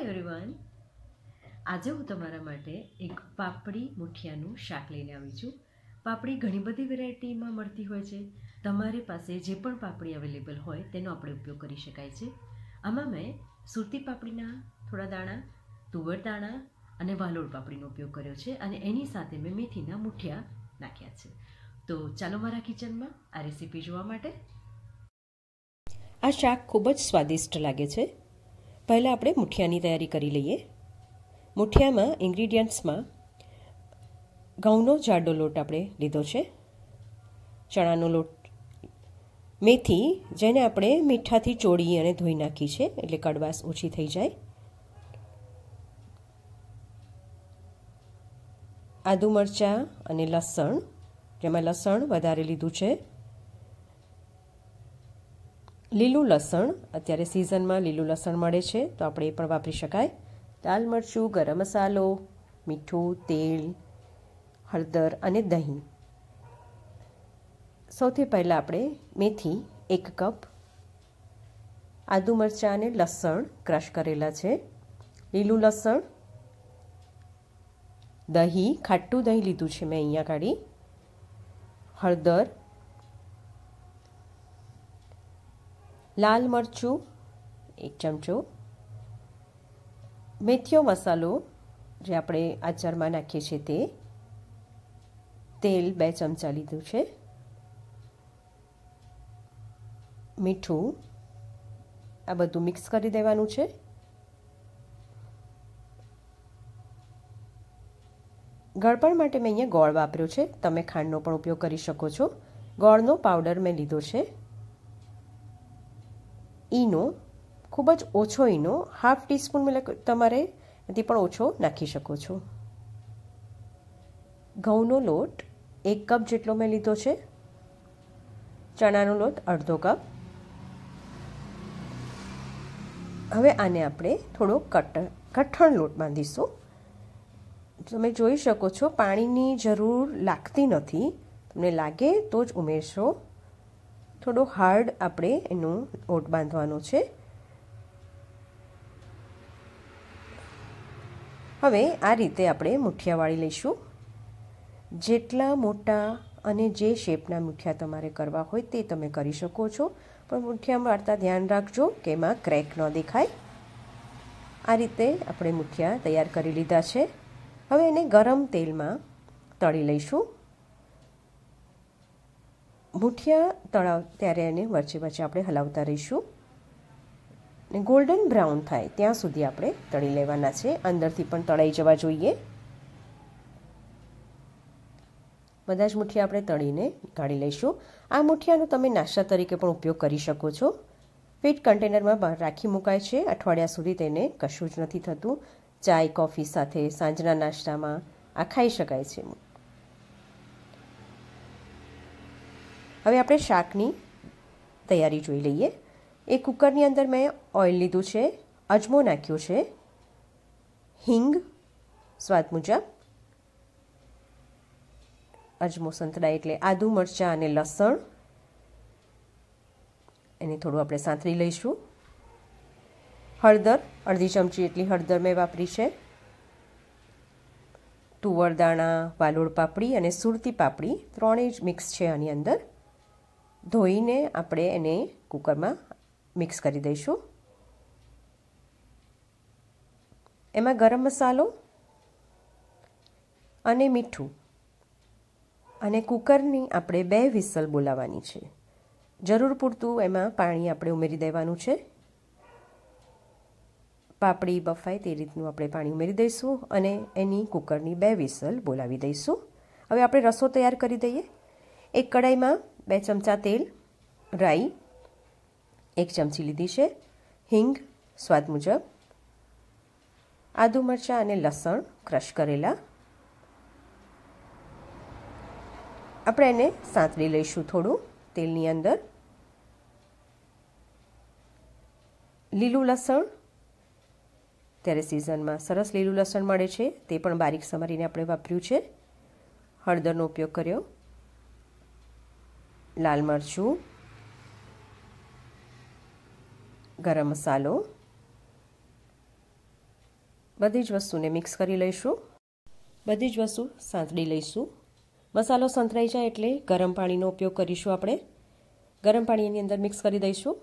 hi everyone આજે હું તમારા માટે એક પાપડી મુઠિયાનું શાક લઈને આવી છું પાપડી ઘણી બધી વેરાયટીમાં મળતી હોય છે તમારી પાસે જે પણ પાપડી અવેલેબલ હોય તેનો આપણે ઉપયોગ કરી શકાય છે આમાં મેં સુરતી પાપડીના થોડા દાણા તુવર દાણા અને વાલોડ પાપડીનો ઉપયોગ કર્યો છે અને એની સાથે મેં મેથીના મુઠિયા નાખ્યા છે તો ચાલો મારા કિચનમાં આ રેસીપી જોવા માટે આ શાક ખૂબ જ સ્વાદિષ્ટ લાગે છે પહેલાં આપણે મુઠિયાની તૈયારી કરી લઈએ મુઠિયામાં ઇન્ગ્રીડિયન્ટ્સમાં ઘઉંનો જાડો લોટ આપણે લીધો છે ચણાનો લોટ મેથી જેને આપણે મીઠાથી ચોળી અને ધોઈ નાખી છે એટલે કડવાશ ઓછી થઈ જાય આદુ મરચાં અને લસણ જેમાં લસણ વધારે લીધું છે લીલું લસણ અત્યારે સિઝનમાં લીલું લસણ મળે છે તો આપણે એ પણ વાપરી શકાય દાલ મરચું ગરમ મસાલો મીઠું તેલ હળદર અને દહીં સૌથી પહેલાં આપણે મેથી એક કપ આદુ મરચાં અને લસણ ક્રશ કરેલા છે લીલું લસણ દહીં ખાટું દહીં લીધું છે મેં અહીંયા કાઢી હળદર લાલ મરચું એક ચમચો મેથીઓ મસાલો જે આપણે આચારમાં નાખીએ છીએ તે તેલ બે ચમચા લીધું છે મીઠું આ બધું મિક્સ કરી દેવાનું છે ગળપણ માટે મેં અહીંયા ગોળ વાપર્યો છે તમે ખાંડનો પણ ઉપયોગ કરી શકો છો ગોળનો પાવડર મેં લીધો છે ઈનો ખૂબ જ ઓછો ઈનો હાફ ટીસ્પૂન મતલબ તમારે એથી પણ ઓછો નાખી શકો છો ઘઉંનો લોટ એક કપ જેટલો મેં લીધો છે ચણાનો લોટ અડધો કપ હવે આને આપણે થોડો કટ કઠણ લોટ બાંધીશું તમે જોઈ શકો છો પાણીની જરૂર લાગતી નથી તમને લાગે તો જ ઉમેરશો થોડો હાર્ડ આપણે એનું ઓટ બાંધવાનો છે હવે આ રીતે આપણે મુઠિયા વાળી લઈશું જેટલા મોટા અને જે શેપના મુઠિયા તમારે કરવા હોય તે તમે કરી શકો છો પણ મુઠિયા વાળતા ધ્યાન રાખજો કે એમાં ક્રેક ન દેખાય આ રીતે આપણે મુઠિયા તૈયાર કરી લીધા છે હવે એને ગરમ તેલમાં તળી લઈશું મુઠિયા તળાવ ત્યારે એને વચ્ચે વચ્ચે આપણે હલાવતા રહીશું ને ગોલ્ડન બ્રાઉન થાય ત્યાં સુધી આપણે તળી લેવાના છે અંદરથી પણ તળાઈ જવા જોઈએ બધા જ મુઠિયા આપણે તળીને કાઢી લઈશું આ મુઠિયાનો તમે નાસ્તા તરીકે પણ ઉપયોગ કરી શકો છો વેટ કન્ટેનરમાં રાખી મુકાય છે અઠવાડિયા સુધી તેને કશું જ નથી થતું ચાય કોફી સાથે સાંજના નાસ્તામાં આ ખાઈ શકાય છે હવે આપણે શાકની તૈયારી જોઈ લઈએ એ કુકરની અંદર મેં ઓઇલ લીધું છે અજમો નાખ્યો છે હિંગ સ્વાદ મુજબ અજમો સંતળાય એટલે આદુ મરચાં અને લસણ એને થોડું આપણે સાંતળી લઈશું હળદર અડધી ચમચી એટલી હળદર મેં વાપરી છે તુવર દાણા વાલોળ પાપડી અને સુરતી પાપડી ત્રણેય જ મિક્સ છે આની અંદર ધોઈને આપણે એને કુકરમાં મિક્સ કરી દઈશું એમાં ગરમ મસાલો અને મીઠું અને કુકરની આપણે બે વિસલ બોલાવવાની છે જરૂર પૂરતું એમાં પાણી આપણે ઉમેરી દેવાનું છે પાપડી બફાય તે રીતનું આપણે પાણી ઉમેરી દઈશું અને એની કુકરની બે વિસલ બોલાવી દઈશું હવે આપણે રસો તૈયાર કરી દઈએ એક કડાઈમાં બે ચમચા તેલ રાઈ એક ચમચી લીધી છે હિંગ સ્વાદ મુજબ આદુ મરચાં અને લસણ ક્રશ કરેલા આપણે એને સાંતળી લઈશું થોડું તેલની અંદર લીલું લસણ ત્યારે સિઝનમાં સરસ લીલું લસણ મળે છે તે પણ બારીક સમારીને આપણે વાપર્યું છે હળદરનો ઉપયોગ કર્યો લાલ મરચું ગરમ મસાલો બધી જ વસ્તુને મિક્સ કરી લઈશું બધી જ વસ્તુ સાંતળી લઈશું મસાલો સંતરાઈ જાય એટલે ગરમ પાણીનો ઉપયોગ કરીશું આપણે ગરમ પાણી એની અંદર મિક્સ કરી દઈશું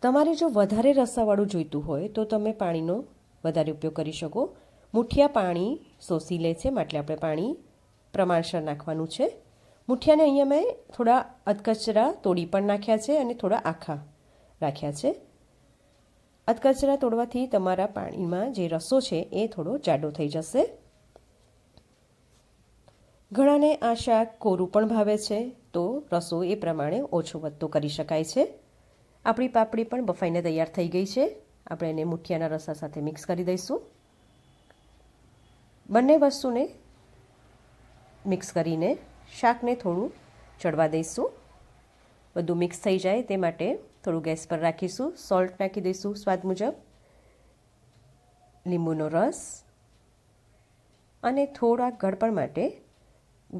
તમારે જો વધારે રસાવાળું જોઈતું હોય તો તમે પાણીનો વધારે ઉપયોગ કરી શકો મુઠિયા પાણી શોષી લે છે માટે આપણે પાણી પ્રમાણસર નાખવાનું છે મુઠિયાને અહીંયા મેં થોડા અધકચરા તોડી પણ નાખ્યા છે અને થોડા આખા રાખ્યા છે અધકચરા તોડવાથી તમારા પાણીમાં જે રસો છે એ થોડો જાડો થઈ જશે ઘણાને આ શાક કોરું પણ ભાવે છે તો રસો એ પ્રમાણે ઓછો વધતો કરી શકાય છે આપણી પાપડી પણ બફાઈને તૈયાર થઈ ગઈ છે આપણે એને મુઠિયાના રસા સાથે મિક્સ કરી દઈશું બંને વસ્તુને મિક્સ કરીને શાકને થોડું ચડવા દઈશું બધું મિક્સ થઈ જાય તે માટે થોડું ગેસ પર રાખીશું સોલ્ટ નાખી દઈશું સ્વાદ મુજબ લીંબુનો રસ અને થોડા ગળપણ માટે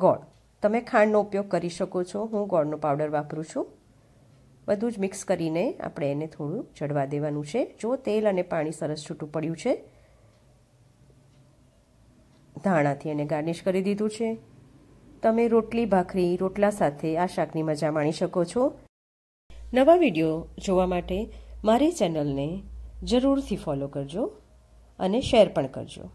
ગોળ તમે ખાંડનો ઉપયોગ કરી શકો છો હું ગોળનો પાવડર વાપરું છું બધું જ મિક્સ કરીને આપણે એને થોડું ચડવા દેવાનું છે જો તેલ અને પાણી સરસ છૂટું પડ્યું છે ધાણાથી એને ગાર્નિશ કરી દીધું છે તમે રોટલી ભાખરી રોટલા સાથે આ શાકની મજા માણી શકો છો નવા વિડીયો જોવા માટે મારી ચેનલને જરૂરથી ફોલો કરજો અને શેર પણ કરજો